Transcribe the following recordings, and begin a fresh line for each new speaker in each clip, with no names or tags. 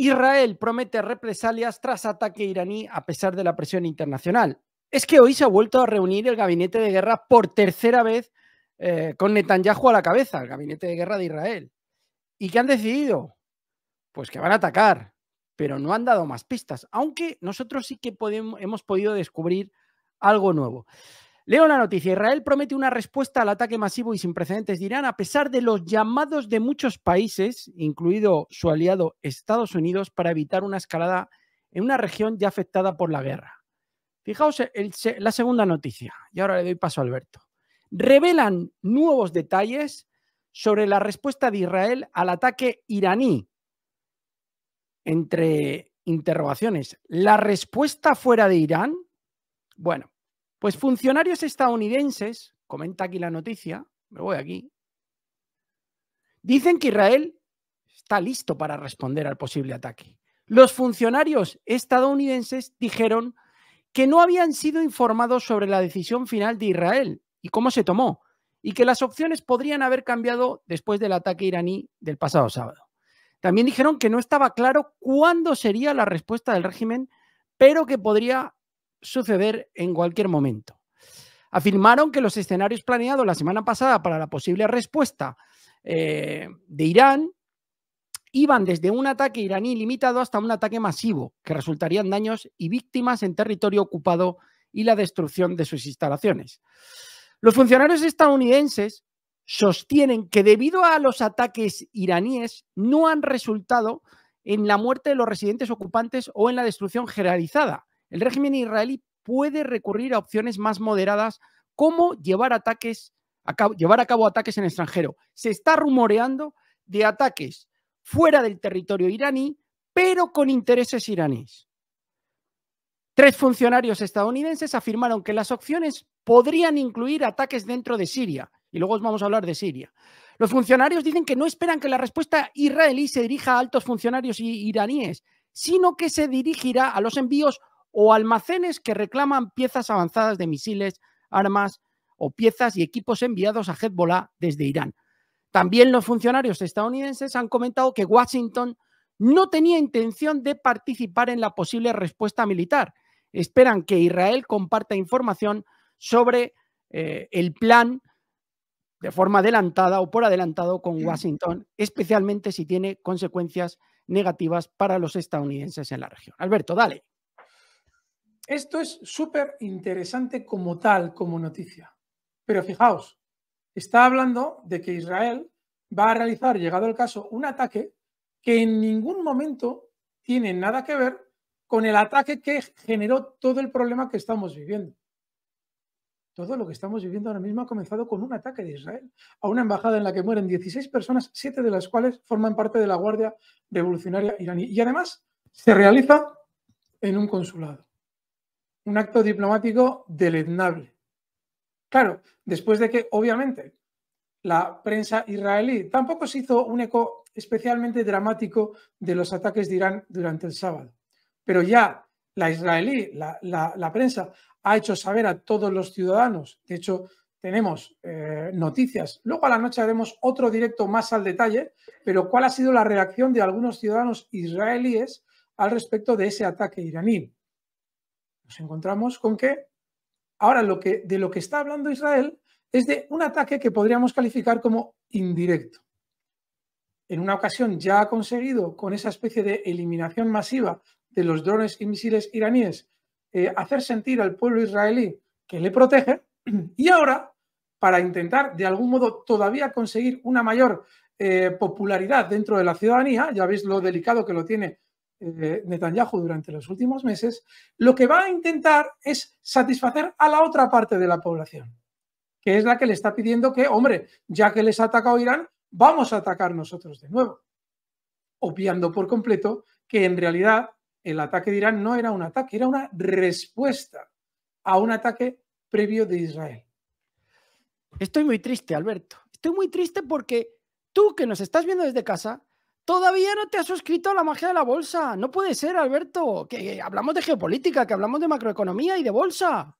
Israel promete represalias tras ataque iraní a pesar de la presión internacional. Es que hoy se ha vuelto a reunir el gabinete de guerra por tercera vez eh, con Netanyahu a la cabeza, el gabinete de guerra de Israel. ¿Y qué han decidido? Pues que van a atacar, pero no han dado más pistas, aunque nosotros sí que podemos, hemos podido descubrir algo nuevo. Leo la noticia. Israel promete una respuesta al ataque masivo y sin precedentes de Irán, a pesar de los llamados de muchos países, incluido su aliado Estados Unidos, para evitar una escalada en una región ya afectada por la guerra. Fijaos la segunda noticia, y ahora le doy paso a Alberto. Revelan nuevos detalles sobre la respuesta de Israel al ataque iraní. Entre interrogaciones, ¿la respuesta fuera de Irán? Bueno, pues funcionarios estadounidenses, comenta aquí la noticia, me voy aquí, dicen que Israel está listo para responder al posible ataque. Los funcionarios estadounidenses dijeron que no habían sido informados sobre la decisión final de Israel y cómo se tomó, y que las opciones podrían haber cambiado después del ataque iraní del pasado sábado. También dijeron que no estaba claro cuándo sería la respuesta del régimen, pero que podría suceder en cualquier momento. Afirmaron que los escenarios planeados la semana pasada para la posible respuesta eh, de Irán iban desde un ataque iraní limitado hasta un ataque masivo, que resultarían daños y víctimas en territorio ocupado y la destrucción de sus instalaciones. Los funcionarios estadounidenses sostienen que debido a los ataques iraníes no han resultado en la muerte de los residentes ocupantes o en la destrucción generalizada, el régimen israelí puede recurrir a opciones más moderadas como llevar, ataques a llevar a cabo ataques en extranjero. Se está rumoreando de ataques fuera del territorio iraní, pero con intereses iraníes. Tres funcionarios estadounidenses afirmaron que las opciones podrían incluir ataques dentro de Siria, y luego os vamos a hablar de Siria. Los funcionarios dicen que no esperan que la respuesta israelí se dirija a altos funcionarios iraníes, sino que se dirigirá a los envíos o almacenes que reclaman piezas avanzadas de misiles, armas o piezas y equipos enviados a Hezbollah desde Irán. También los funcionarios estadounidenses han comentado que Washington no tenía intención de participar en la posible respuesta militar. Esperan que Israel comparta información sobre eh, el plan de forma adelantada o por adelantado con mm. Washington, especialmente si tiene consecuencias negativas para los estadounidenses en la región. Alberto, dale.
Esto es súper interesante como tal, como noticia. Pero fijaos, está hablando de que Israel va a realizar, llegado el caso, un ataque que en ningún momento tiene nada que ver con el ataque que generó todo el problema que estamos viviendo. Todo lo que estamos viviendo ahora mismo ha comenzado con un ataque de Israel a una embajada en la que mueren 16 personas, 7 de las cuales forman parte de la Guardia Revolucionaria iraní. Y además se realiza en un consulado un acto diplomático deleznable. Claro, después de que, obviamente, la prensa israelí tampoco se hizo un eco especialmente dramático de los ataques de Irán durante el sábado. Pero ya la israelí, la, prensa, ha hecho saber a todos los ciudadanos, de hecho, tenemos eh, noticias. Luego a la noche haremos otro directo más al detalle, pero cuál ha sido la reacción de algunos ciudadanos israelíes al respecto de ese ataque iraní nos encontramos con que ahora lo que, de lo que está hablando Israel es de un ataque que podríamos calificar como indirecto. En una ocasión ya ha conseguido con esa especie de eliminación masiva de los drones y misiles iraníes eh, hacer sentir al pueblo israelí que le protege y ahora para intentar de algún modo todavía conseguir una mayor eh, popularidad dentro de la ciudadanía, ya veis lo delicado que lo tiene eh, Netanyahu durante los últimos meses, lo que va a intentar es satisfacer a la otra parte de la población, que es la que le está pidiendo que, hombre, ya que les ha atacado Irán, vamos a atacar nosotros de nuevo, obviando por completo que en realidad el ataque de Irán no era un ataque, era una respuesta a un
ataque previo de Israel. Estoy muy triste, Alberto. Estoy muy triste porque tú que nos estás viendo desde casa, Todavía no te has suscrito a la magia de la bolsa. No puede ser, Alberto. Que hablamos de geopolítica, que hablamos de macroeconomía y de bolsa.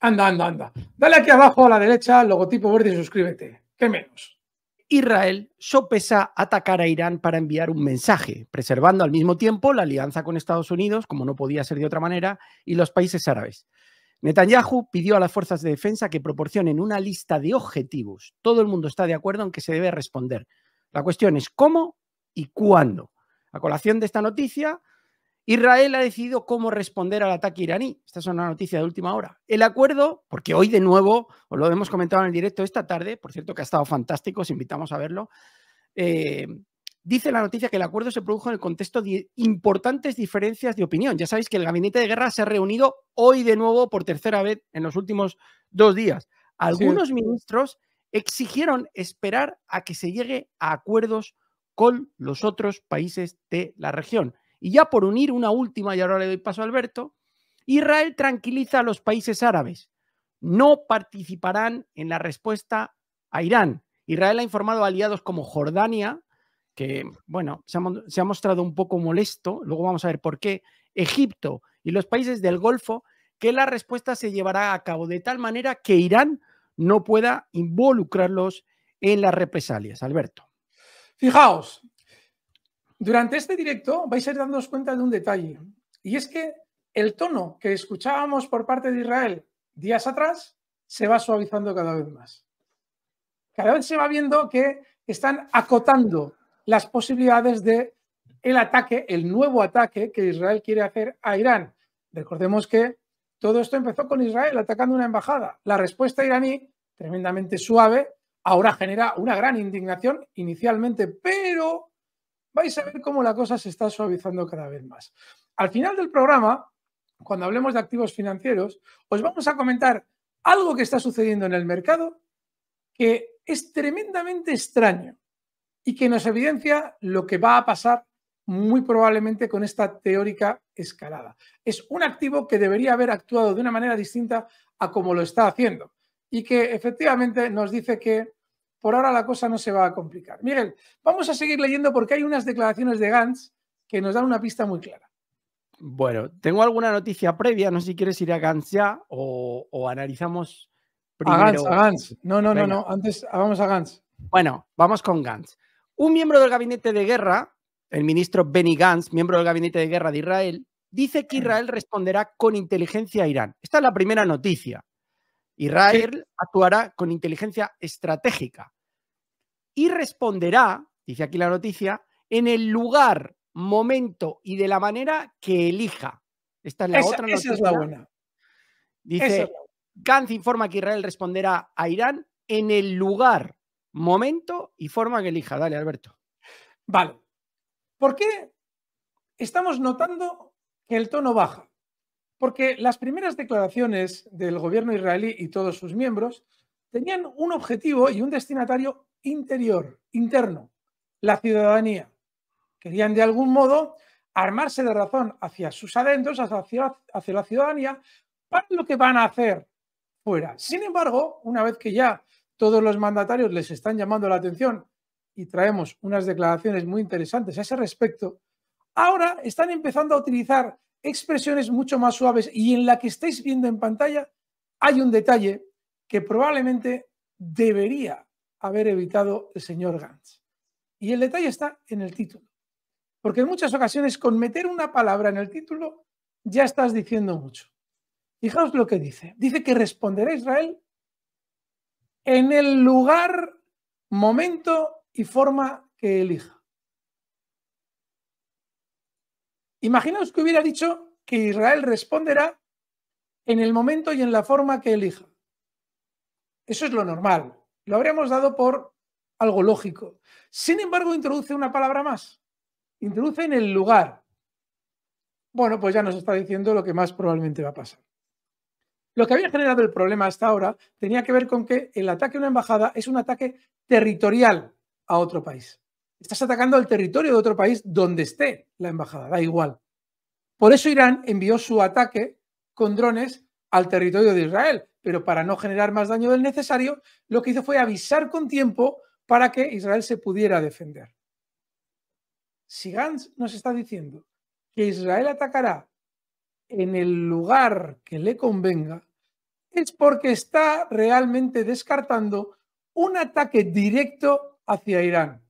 Anda, anda, anda. Dale aquí abajo a la derecha logotipo verde y suscríbete.
¿Qué menos? Israel sopesa atacar a Irán para enviar un mensaje, preservando al mismo tiempo la alianza con Estados Unidos, como no podía ser de otra manera, y los países árabes. Netanyahu pidió a las fuerzas de defensa que proporcionen una lista de objetivos. Todo el mundo está de acuerdo en que se debe responder la cuestión es cómo y cuándo. A colación de esta noticia, Israel ha decidido cómo responder al ataque iraní. Esta es una noticia de última hora. El acuerdo, porque hoy de nuevo, os lo hemos comentado en el directo esta tarde, por cierto que ha estado fantástico, os invitamos a verlo, eh, dice la noticia que el acuerdo se produjo en el contexto de importantes diferencias de opinión. Ya sabéis que el gabinete de guerra se ha reunido hoy de nuevo por tercera vez en los últimos dos días. Algunos ministros exigieron esperar a que se llegue a acuerdos con los otros países de la región. Y ya por unir una última, y ahora le doy paso a Alberto, Israel tranquiliza a los países árabes. No participarán en la respuesta a Irán. Israel ha informado a aliados como Jordania, que, bueno, se ha, se ha mostrado un poco molesto, luego vamos a ver por qué, Egipto y los países del Golfo, que la respuesta se llevará a cabo de tal manera que Irán no pueda involucrarlos en las represalias. Alberto. Fijaos, durante este directo
vais a ir dándoos cuenta de un detalle, y es que el tono que escuchábamos por parte de Israel días atrás se va suavizando cada vez más. Cada vez se va viendo que están acotando las posibilidades de el ataque, el nuevo ataque que Israel quiere hacer a Irán. Recordemos que todo esto empezó con Israel atacando una embajada. La respuesta iraní, tremendamente suave, ahora genera una gran indignación inicialmente, pero vais a ver cómo la cosa se está suavizando cada vez más. Al final del programa, cuando hablemos de activos financieros, os vamos a comentar algo que está sucediendo en el mercado que es tremendamente extraño y que nos evidencia lo que va a pasar muy probablemente con esta teórica escalada. Es un activo que debería haber actuado de una manera distinta a como lo está haciendo y que efectivamente nos dice que por ahora la cosa no se va a complicar. Miguel, vamos a seguir leyendo porque hay unas declaraciones de Gantz que nos
dan una pista muy clara. Bueno, tengo alguna noticia previa, no sé si quieres ir a Gantz ya o, analizamos
primero. A Gantz, Gantz. No, no, no, no,
antes ah, vamos a Gantz. Bueno, vamos con Gantz. Un miembro del gabinete de guerra el ministro Benny Gantz, miembro del gabinete de guerra de Israel, dice que Israel responderá con inteligencia a Irán. Esta es la primera noticia. Israel actuará con inteligencia estratégica y responderá, dice aquí la noticia, en el lugar, momento y de la manera que elija. Esta es la otra noticia. Esa es la buena. Dice, Gantz informa que Israel responderá a Irán en el lugar, momento y forma que elija. Dale, Alberto. Vale. ¿Por qué
estamos notando que el tono baja? Porque las primeras declaraciones del gobierno israelí y todos sus miembros tenían un objetivo y un destinatario interior, interno, la ciudadanía. Querían de algún modo armarse de razón hacia sus adentros, hacia, hacia la ciudadanía, para lo que van a hacer fuera. Sin embargo, una vez que ya todos los mandatarios les están llamando la atención y traemos unas declaraciones muy interesantes a ese respecto, ahora están empezando a utilizar expresiones mucho más suaves y en la que estáis viendo en pantalla hay un detalle que probablemente debería haber evitado el señor Gantz. Y el detalle está en el título. Porque en muchas ocasiones con meter una palabra en el título ya estás diciendo mucho. Fijaos lo que dice. Dice que responderá Israel en el lugar, momento y forma que elija. Imaginaos que hubiera dicho que Israel responderá en el momento y en la forma que elija. Eso es lo normal. Lo habríamos dado por algo lógico. Sin embargo, introduce una palabra más. Introduce en el lugar. Bueno, pues ya nos está diciendo lo que más probablemente va a pasar. Lo que había generado el problema hasta ahora tenía que ver con que el ataque a una embajada es un ataque territorial a otro país. Estás atacando al territorio de otro país donde esté la embajada, da igual. Por eso Irán envió su ataque con drones al territorio de Israel, pero para no generar más daño del necesario, lo que hizo fue avisar con tiempo para que Israel se pudiera defender. Si Gantz nos está diciendo que Israel atacará en el lugar que le convenga, es porque está realmente descartando un ataque directo hacia Irán.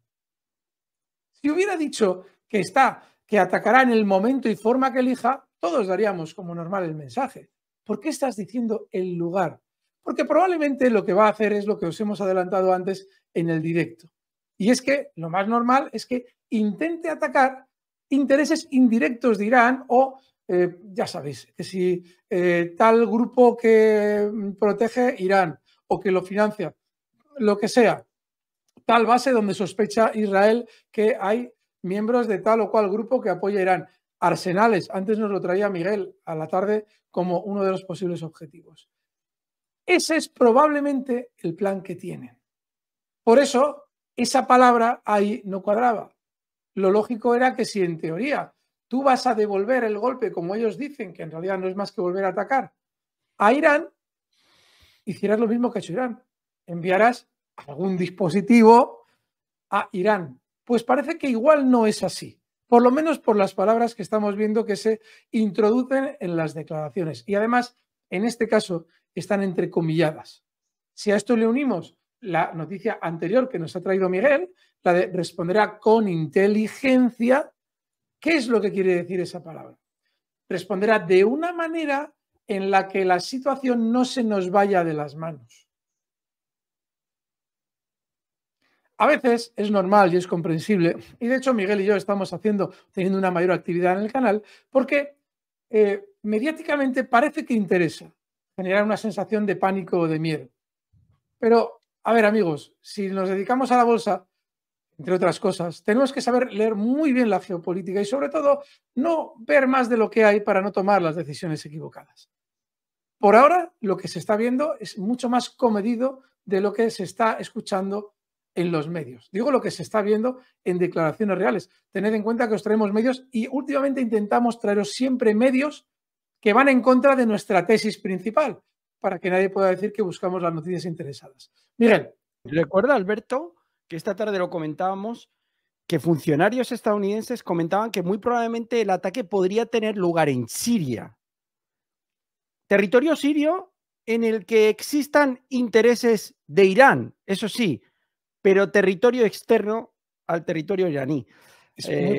Si hubiera dicho que está, que atacará en el momento y forma que elija, todos daríamos como normal el mensaje. ¿Por qué estás diciendo el lugar? Porque probablemente lo que va a hacer es lo que os hemos adelantado antes en el directo. Y es que lo más normal es que intente atacar intereses indirectos de Irán o, eh, ya sabéis, que si eh, tal grupo que mm, protege Irán o que lo financia, lo que sea, tal base donde sospecha Israel que hay miembros de tal o cual grupo que apoya a Irán. Arsenales, antes nos lo traía Miguel a la tarde como uno de los posibles objetivos. Ese es probablemente el plan que tienen. Por eso, esa palabra ahí no cuadraba. Lo lógico era que si en teoría tú vas a devolver el golpe, como ellos dicen, que en realidad no es más que volver a atacar, a Irán, hicieras lo mismo que ha hecho Irán. Enviarás algún dispositivo a Irán. Pues parece que igual no es así, por lo menos por las palabras que estamos viendo que se introducen en las declaraciones. Y además, en este caso, están entrecomilladas. Si a esto le unimos la noticia anterior que nos ha traído Miguel, la de responderá con inteligencia, ¿qué es lo que quiere decir esa palabra? Responderá de una manera en la que la situación no se nos vaya de las manos. A veces es normal y es comprensible, y de hecho Miguel y yo estamos haciendo, teniendo una mayor actividad en el canal, porque eh, mediáticamente parece que interesa generar una sensación de pánico o de miedo. Pero, a ver amigos, si nos dedicamos a la bolsa, entre otras cosas, tenemos que saber leer muy bien la geopolítica y sobre todo no ver más de lo que hay para no tomar las decisiones equivocadas. Por ahora, lo que se está viendo es mucho más comedido de lo que se está escuchando en los medios. Digo lo que se está viendo en declaraciones reales. Tened en cuenta que os traemos medios y últimamente intentamos traeros siempre medios que van en contra de nuestra tesis principal, para que nadie pueda decir que buscamos las noticias interesadas. Miguel. Recuerda, Alberto,
que esta tarde lo comentábamos, que funcionarios estadounidenses comentaban que muy probablemente el ataque podría tener lugar en Siria. Territorio sirio en el que existan intereses de Irán, eso sí, pero territorio externo al territorio iraní. Eh,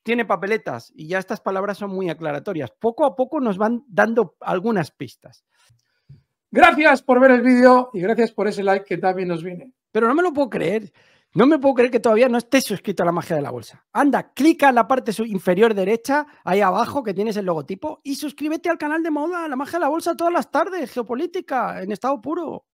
tiene papeletas y ya estas palabras son muy aclaratorias. Poco a poco nos van dando algunas pistas. Gracias por ver el vídeo y gracias por ese like que también nos viene. Pero no me lo puedo creer. No me puedo creer que todavía no estés suscrito a la magia de la bolsa. Anda, clica en la parte inferior derecha, ahí abajo que tienes el logotipo, y suscríbete al canal de moda, la magia de la bolsa, todas las tardes, geopolítica, en estado puro.